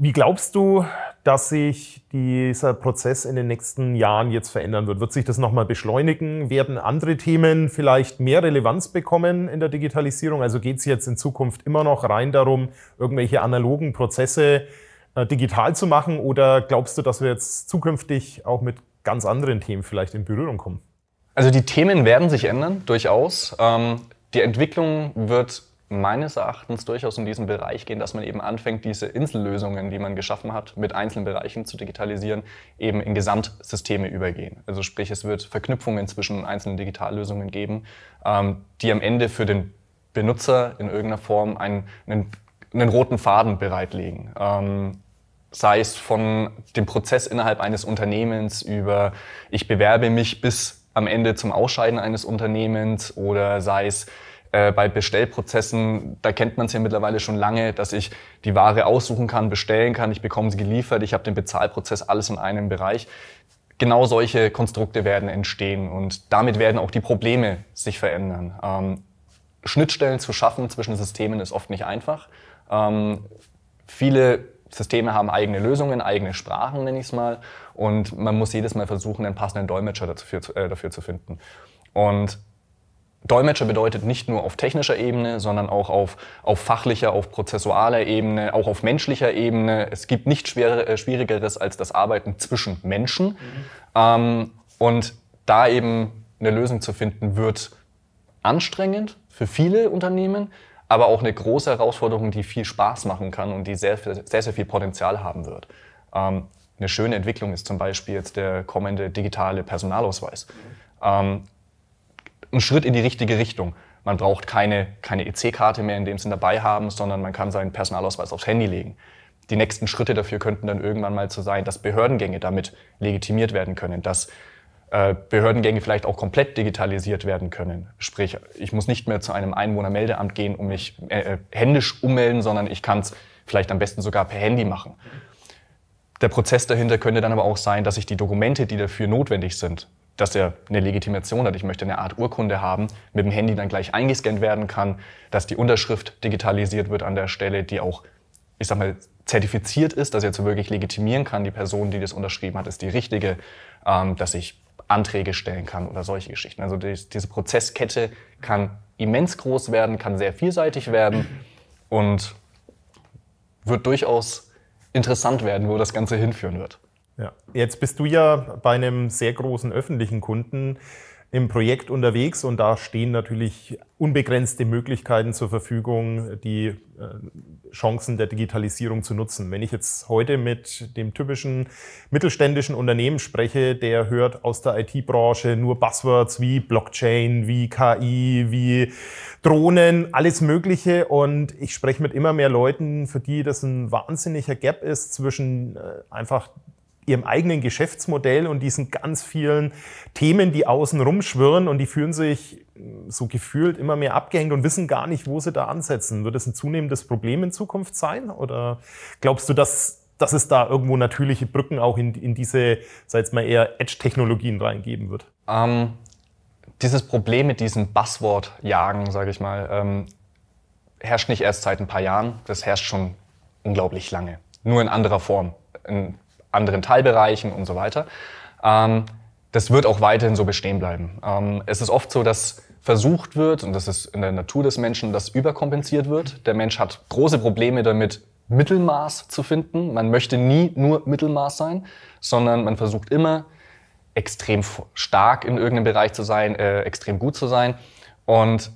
Wie glaubst du, dass sich dieser Prozess in den nächsten Jahren jetzt verändern wird? Wird sich das nochmal beschleunigen? Werden andere Themen vielleicht mehr Relevanz bekommen in der Digitalisierung? Also geht es jetzt in Zukunft immer noch rein darum, irgendwelche analogen Prozesse äh, digital zu machen? Oder glaubst du, dass wir jetzt zukünftig auch mit ganz anderen Themen vielleicht in Berührung kommen? Also die Themen werden sich ändern, durchaus. Ähm, die Entwicklung wird meines Erachtens durchaus in diesen Bereich gehen, dass man eben anfängt, diese Insellösungen, die man geschaffen hat, mit einzelnen Bereichen zu digitalisieren, eben in Gesamtsysteme übergehen. Also sprich, es wird Verknüpfungen zwischen einzelnen Digitallösungen geben, ähm, die am Ende für den Benutzer in irgendeiner Form einen, einen, einen roten Faden bereitlegen ähm, sei es von dem Prozess innerhalb eines Unternehmens über ich bewerbe mich bis am Ende zum Ausscheiden eines Unternehmens oder sei es äh, bei Bestellprozessen, da kennt man es ja mittlerweile schon lange, dass ich die Ware aussuchen kann, bestellen kann, ich bekomme sie geliefert, ich habe den Bezahlprozess, alles in einem Bereich. Genau solche Konstrukte werden entstehen und damit werden auch die Probleme sich verändern. Ähm, Schnittstellen zu schaffen zwischen Systemen ist oft nicht einfach. Ähm, viele Systeme haben eigene Lösungen, eigene Sprachen, nenne ich es mal. Und man muss jedes Mal versuchen, einen passenden Dolmetscher dafür, äh, dafür zu finden. Und Dolmetscher bedeutet nicht nur auf technischer Ebene, sondern auch auf, auf fachlicher, auf prozessualer Ebene, auch auf menschlicher Ebene. Es gibt nichts äh, Schwierigeres als das Arbeiten zwischen Menschen. Mhm. Ähm, und da eben eine Lösung zu finden, wird anstrengend für viele Unternehmen, aber auch eine große Herausforderung, die viel Spaß machen kann und die sehr, sehr, sehr viel Potenzial haben wird. Ähm, eine schöne Entwicklung ist zum Beispiel jetzt der kommende digitale Personalausweis. Mhm. Ähm, ein Schritt in die richtige Richtung. Man braucht keine, keine EC-Karte mehr in dem Sinn dabei haben, sondern man kann seinen Personalausweis aufs Handy legen. Die nächsten Schritte dafür könnten dann irgendwann mal zu so sein, dass Behördengänge damit legitimiert werden können, dass äh, Behördengänge vielleicht auch komplett digitalisiert werden können. Sprich, ich muss nicht mehr zu einem Einwohnermeldeamt gehen, um mich äh, äh händisch ummelden, sondern ich kann es vielleicht am besten sogar per Handy machen. Der Prozess dahinter könnte dann aber auch sein, dass ich die Dokumente, die dafür notwendig sind, dass er eine Legitimation hat. Ich möchte eine Art Urkunde haben, mit dem Handy dann gleich eingescannt werden kann, dass die Unterschrift digitalisiert wird an der Stelle, die auch, ich sag mal, zertifiziert ist, dass er jetzt wirklich legitimieren kann, die Person, die das unterschrieben hat, ist die richtige, ähm, dass ich Anträge stellen kann oder solche Geschichten. Also die, diese Prozesskette kann immens groß werden, kann sehr vielseitig werden und wird durchaus interessant werden, wo das Ganze hinführen wird. Ja. Jetzt bist du ja bei einem sehr großen öffentlichen Kunden im Projekt unterwegs und da stehen natürlich unbegrenzte Möglichkeiten zur Verfügung, die äh, Chancen der Digitalisierung zu nutzen. Wenn ich jetzt heute mit dem typischen mittelständischen Unternehmen spreche, der hört aus der IT-Branche nur Buzzwords wie Blockchain, wie KI, wie Drohnen, alles Mögliche. Und ich spreche mit immer mehr Leuten, für die das ein wahnsinniger Gap ist zwischen äh, einfach ihrem eigenen Geschäftsmodell und diesen ganz vielen Themen, die außen rumschwirren und die fühlen sich hm, so gefühlt immer mehr abgehängt und wissen gar nicht, wo sie da ansetzen. Wird es ein zunehmendes Problem in Zukunft sein? Oder glaubst du, dass, dass es da irgendwo natürliche Brücken auch in, in diese, sei es mal, eher Edge-Technologien reingeben wird? Ähm, dieses Problem mit diesem Buzzword-Jagen, sage ich mal, ähm, herrscht nicht erst seit ein paar Jahren. Das herrscht schon unglaublich lange. Nur in anderer Form. In anderen Teilbereichen und so weiter. Ähm, das wird auch weiterhin so bestehen bleiben. Ähm, es ist oft so, dass versucht wird, und das ist in der Natur des Menschen, dass überkompensiert wird. Der Mensch hat große Probleme damit, Mittelmaß zu finden. Man möchte nie nur Mittelmaß sein, sondern man versucht immer, extrem stark in irgendeinem Bereich zu sein, äh, extrem gut zu sein. Und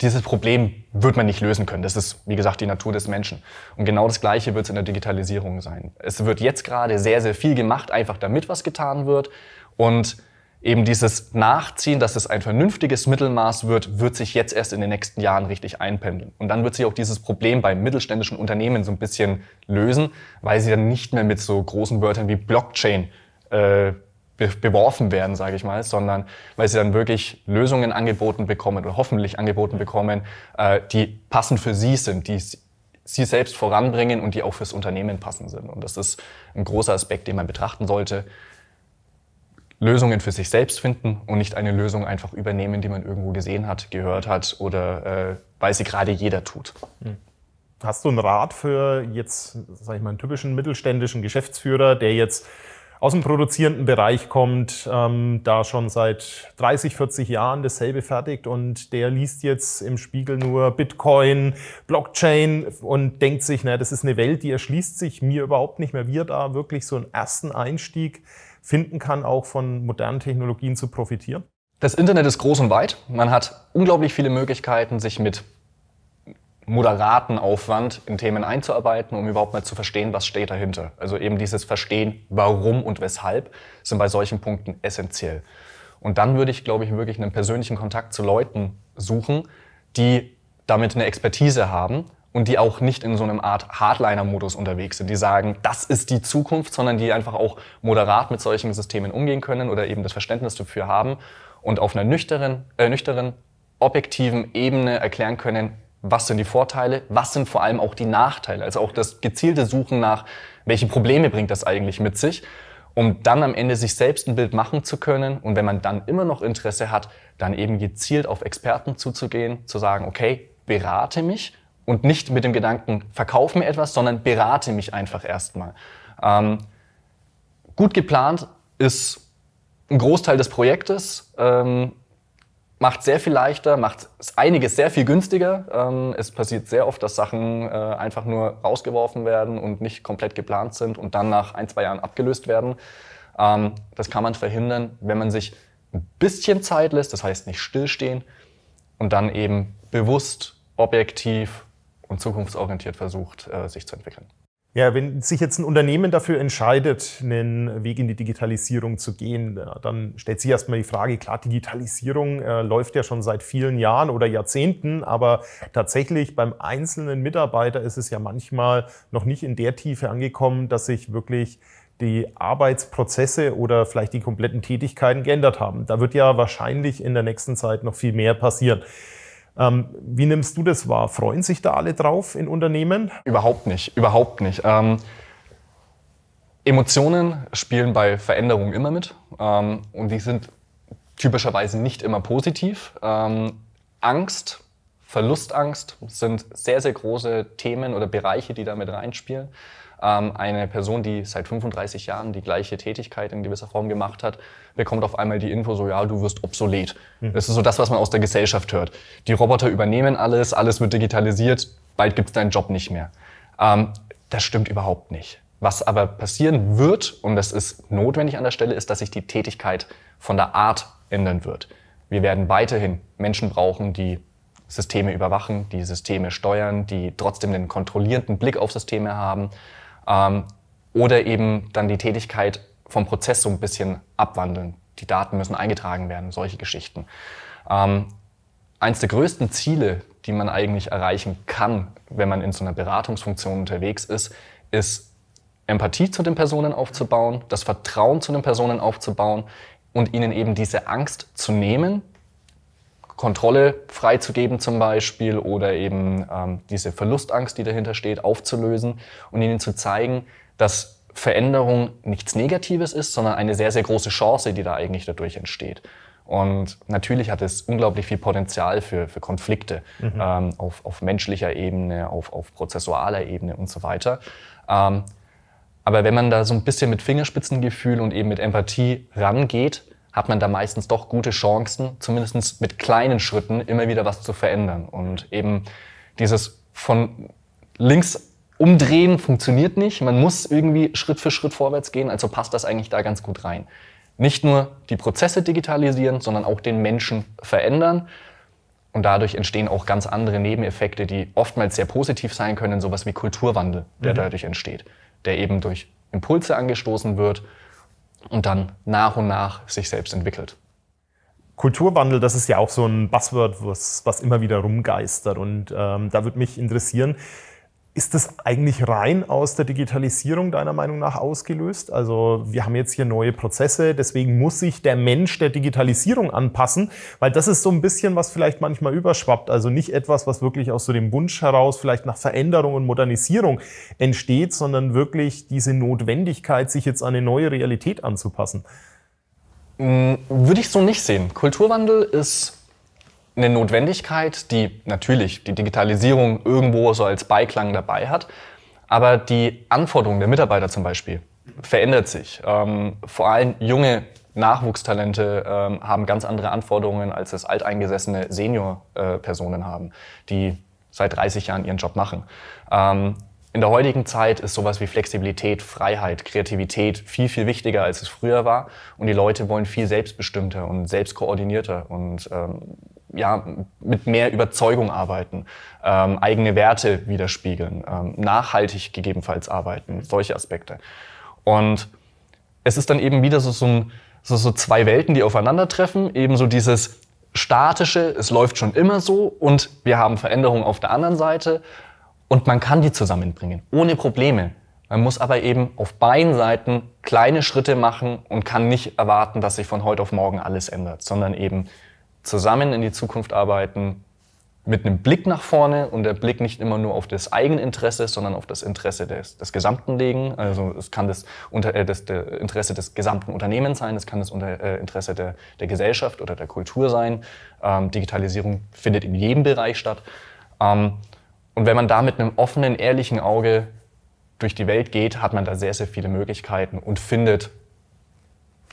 dieses Problem wird man nicht lösen können. Das ist, wie gesagt, die Natur des Menschen. Und genau das Gleiche wird es in der Digitalisierung sein. Es wird jetzt gerade sehr, sehr viel gemacht, einfach damit was getan wird. Und eben dieses Nachziehen, dass es ein vernünftiges Mittelmaß wird, wird sich jetzt erst in den nächsten Jahren richtig einpendeln. Und dann wird sich auch dieses Problem bei mittelständischen Unternehmen so ein bisschen lösen, weil sie dann nicht mehr mit so großen Wörtern wie Blockchain äh, beworfen werden, sage ich mal, sondern weil sie dann wirklich Lösungen angeboten bekommen oder hoffentlich angeboten bekommen, äh, die passend für sie sind, die sie selbst voranbringen und die auch fürs Unternehmen passend sind. Und das ist ein großer Aspekt, den man betrachten sollte. Lösungen für sich selbst finden und nicht eine Lösung einfach übernehmen, die man irgendwo gesehen hat, gehört hat oder äh, weil sie gerade jeder tut. Hm. Hast du einen Rat für jetzt, sage ich mal, einen typischen mittelständischen Geschäftsführer, der jetzt aus dem produzierenden Bereich kommt, ähm, da schon seit 30, 40 Jahren dasselbe fertigt und der liest jetzt im Spiegel nur Bitcoin, Blockchain und denkt sich, na, das ist eine Welt, die erschließt sich mir überhaupt nicht mehr. Wir da wirklich so einen ersten Einstieg finden kann, auch von modernen Technologien zu profitieren. Das Internet ist groß und weit. Man hat unglaublich viele Möglichkeiten, sich mit moderaten Aufwand in Themen einzuarbeiten, um überhaupt mal zu verstehen, was steht dahinter. Also eben dieses Verstehen, warum und weshalb, sind bei solchen Punkten essentiell. Und dann würde ich, glaube ich, wirklich einen persönlichen Kontakt zu Leuten suchen, die damit eine Expertise haben und die auch nicht in so einem Art Hardliner-Modus unterwegs sind, die sagen, das ist die Zukunft, sondern die einfach auch moderat mit solchen Systemen umgehen können oder eben das Verständnis dafür haben und auf einer äh, nüchternen, äh, nüchteren, objektiven Ebene erklären können, was sind die Vorteile, was sind vor allem auch die Nachteile. Also auch das gezielte Suchen nach, welche Probleme bringt das eigentlich mit sich, um dann am Ende sich selbst ein Bild machen zu können. Und wenn man dann immer noch Interesse hat, dann eben gezielt auf Experten zuzugehen, zu sagen, okay, berate mich und nicht mit dem Gedanken, verkauf mir etwas, sondern berate mich einfach erstmal. Ähm, gut geplant ist ein Großteil des Projektes. Ähm, macht sehr viel leichter, macht einiges sehr viel günstiger. Ähm, es passiert sehr oft, dass Sachen äh, einfach nur rausgeworfen werden und nicht komplett geplant sind und dann nach ein, zwei Jahren abgelöst werden. Ähm, das kann man verhindern, wenn man sich ein bisschen Zeit lässt, das heißt nicht stillstehen und dann eben bewusst, objektiv und zukunftsorientiert versucht, äh, sich zu entwickeln. Ja, wenn sich jetzt ein Unternehmen dafür entscheidet, einen Weg in die Digitalisierung zu gehen, dann stellt sich erstmal die Frage, klar, Digitalisierung äh, läuft ja schon seit vielen Jahren oder Jahrzehnten, aber tatsächlich beim einzelnen Mitarbeiter ist es ja manchmal noch nicht in der Tiefe angekommen, dass sich wirklich die Arbeitsprozesse oder vielleicht die kompletten Tätigkeiten geändert haben. Da wird ja wahrscheinlich in der nächsten Zeit noch viel mehr passieren. Ähm, wie nimmst du das wahr? Freuen sich da alle drauf in Unternehmen? Überhaupt nicht, überhaupt nicht. Ähm, Emotionen spielen bei Veränderungen immer mit ähm, und die sind typischerweise nicht immer positiv. Ähm, Angst, Verlustangst sind sehr, sehr große Themen oder Bereiche, die damit reinspielen. Ähm, eine Person, die seit 35 Jahren die gleiche Tätigkeit in gewisser Form gemacht hat, bekommt auf einmal die Info, so ja, du wirst obsolet. Mhm. Das ist so das, was man aus der Gesellschaft hört. Die Roboter übernehmen alles, alles wird digitalisiert, bald gibt es deinen Job nicht mehr. Ähm, das stimmt überhaupt nicht. Was aber passieren wird, und das ist notwendig an der Stelle, ist, dass sich die Tätigkeit von der Art ändern wird. Wir werden weiterhin Menschen brauchen, die Systeme überwachen, die Systeme steuern, die trotzdem den kontrollierenden Blick auf Systeme haben. Ähm, oder eben dann die Tätigkeit vom Prozess so ein bisschen abwandeln. Die Daten müssen eingetragen werden, solche Geschichten. Ähm, eins der größten Ziele, die man eigentlich erreichen kann, wenn man in so einer Beratungsfunktion unterwegs ist, ist Empathie zu den Personen aufzubauen, das Vertrauen zu den Personen aufzubauen und ihnen eben diese Angst zu nehmen, Kontrolle freizugeben zum Beispiel oder eben ähm, diese Verlustangst, die dahinter steht, aufzulösen und ihnen zu zeigen, dass Veränderung nichts Negatives ist, sondern eine sehr, sehr große Chance, die da eigentlich dadurch entsteht. Und natürlich hat es unglaublich viel Potenzial für, für Konflikte mhm. ähm, auf, auf menschlicher Ebene, auf, auf prozessualer Ebene und so weiter. Ähm, aber wenn man da so ein bisschen mit Fingerspitzengefühl und eben mit Empathie rangeht, hat man da meistens doch gute Chancen, zumindest mit kleinen Schritten immer wieder was zu verändern. Und eben dieses von links umdrehen funktioniert nicht. Man muss irgendwie Schritt für Schritt vorwärts gehen. Also passt das eigentlich da ganz gut rein. Nicht nur die Prozesse digitalisieren, sondern auch den Menschen verändern. Und dadurch entstehen auch ganz andere Nebeneffekte, die oftmals sehr positiv sein können, sowas wie Kulturwandel, der mhm. dadurch entsteht, der eben durch Impulse angestoßen wird und dann nach und nach sich selbst entwickelt. Kulturwandel, das ist ja auch so ein Buzzword, was, was immer wieder rumgeistert. Und ähm, da würde mich interessieren, ist das eigentlich rein aus der Digitalisierung deiner Meinung nach ausgelöst? Also wir haben jetzt hier neue Prozesse, deswegen muss sich der Mensch der Digitalisierung anpassen, weil das ist so ein bisschen, was vielleicht manchmal überschwappt. Also nicht etwas, was wirklich aus so dem Wunsch heraus vielleicht nach Veränderung und Modernisierung entsteht, sondern wirklich diese Notwendigkeit, sich jetzt an eine neue Realität anzupassen. Hm, würde ich so nicht sehen. Kulturwandel ist eine Notwendigkeit, die natürlich die Digitalisierung irgendwo so als Beiklang dabei hat, aber die Anforderungen der Mitarbeiter zum Beispiel verändert sich. Ähm, vor allem junge Nachwuchstalente ähm, haben ganz andere Anforderungen, als das alteingesessene Senior-Personen äh, haben, die seit 30 Jahren ihren Job machen. Ähm, in der heutigen Zeit ist sowas wie Flexibilität, Freiheit, Kreativität viel, viel wichtiger, als es früher war. Und die Leute wollen viel selbstbestimmter und selbstkoordinierter und ähm, ja, mit mehr Überzeugung arbeiten, ähm, eigene Werte widerspiegeln, ähm, nachhaltig gegebenenfalls arbeiten, solche Aspekte. Und es ist dann eben wieder so, so, ein, so, so zwei Welten, die aufeinandertreffen, eben so dieses statische, es läuft schon immer so und wir haben Veränderungen auf der anderen Seite und man kann die zusammenbringen, ohne Probleme. Man muss aber eben auf beiden Seiten kleine Schritte machen und kann nicht erwarten, dass sich von heute auf morgen alles ändert, sondern eben zusammen in die Zukunft arbeiten, mit einem Blick nach vorne und der Blick nicht immer nur auf das Eigeninteresse, sondern auf das Interesse des, des Gesamten legen. Also es kann das, unter, äh, das der Interesse des gesamten Unternehmens sein, es kann das unter, äh, Interesse der, der Gesellschaft oder der Kultur sein. Ähm, Digitalisierung findet in jedem Bereich statt. Ähm, und wenn man da mit einem offenen, ehrlichen Auge durch die Welt geht, hat man da sehr, sehr viele Möglichkeiten und findet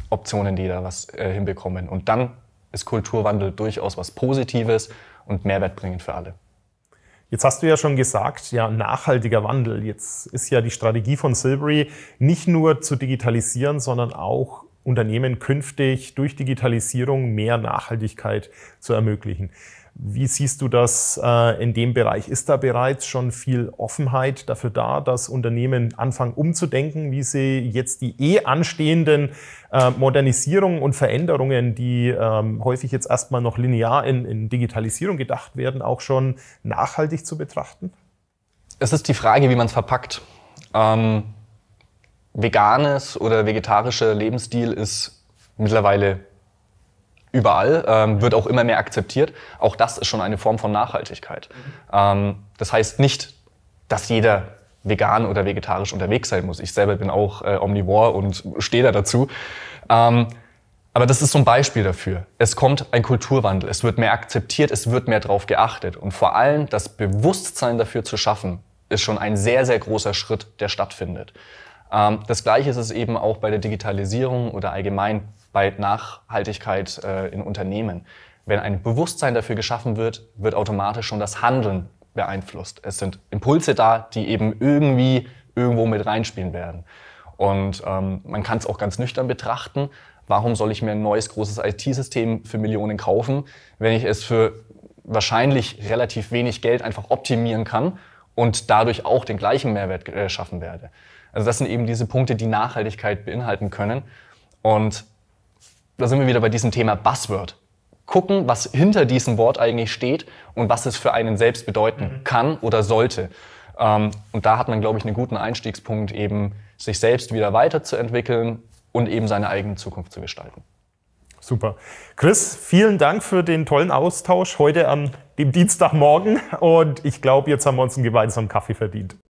Optionen, die da was äh, hinbekommen. Und dann ist Kulturwandel durchaus was Positives und mehrwertbringend für alle. Jetzt hast du ja schon gesagt, ja, nachhaltiger Wandel. Jetzt ist ja die Strategie von Silbury nicht nur zu digitalisieren, sondern auch Unternehmen künftig durch Digitalisierung mehr Nachhaltigkeit zu ermöglichen. Wie siehst du das äh, in dem Bereich? Ist da bereits schon viel Offenheit dafür da, dass Unternehmen anfangen umzudenken, wie sie jetzt die eh anstehenden äh, Modernisierungen und Veränderungen, die ähm, häufig jetzt erstmal noch linear in, in Digitalisierung gedacht werden, auch schon nachhaltig zu betrachten? Es ist die Frage, wie man es verpackt. Ähm veganes oder vegetarischer Lebensstil ist mittlerweile überall, ähm, wird auch immer mehr akzeptiert. Auch das ist schon eine Form von Nachhaltigkeit. Mhm. Ähm, das heißt nicht, dass jeder vegan oder vegetarisch unterwegs sein muss. Ich selber bin auch äh, omnivor und stehe da dazu. Ähm, aber das ist so ein Beispiel dafür. Es kommt ein Kulturwandel, es wird mehr akzeptiert, es wird mehr drauf geachtet. Und vor allem das Bewusstsein dafür zu schaffen, ist schon ein sehr, sehr großer Schritt, der stattfindet. Ähm, das Gleiche ist es eben auch bei der Digitalisierung oder allgemein bei Nachhaltigkeit äh, in Unternehmen. Wenn ein Bewusstsein dafür geschaffen wird, wird automatisch schon das Handeln beeinflusst. Es sind Impulse da, die eben irgendwie irgendwo mit reinspielen werden. Und ähm, man kann es auch ganz nüchtern betrachten. Warum soll ich mir ein neues großes IT-System für Millionen kaufen, wenn ich es für wahrscheinlich relativ wenig Geld einfach optimieren kann und dadurch auch den gleichen Mehrwert äh, schaffen werde? Also das sind eben diese Punkte, die Nachhaltigkeit beinhalten können. Und da sind wir wieder bei diesem Thema Buzzword. Gucken, was hinter diesem Wort eigentlich steht und was es für einen selbst bedeuten mhm. kann oder sollte. Ähm, und da hat man, glaube ich, einen guten Einstiegspunkt, eben sich selbst wieder weiterzuentwickeln und eben seine eigene Zukunft zu gestalten. Super. Chris, vielen Dank für den tollen Austausch heute an dem Dienstagmorgen und ich glaube, jetzt haben wir uns einen gemeinsamen Kaffee verdient.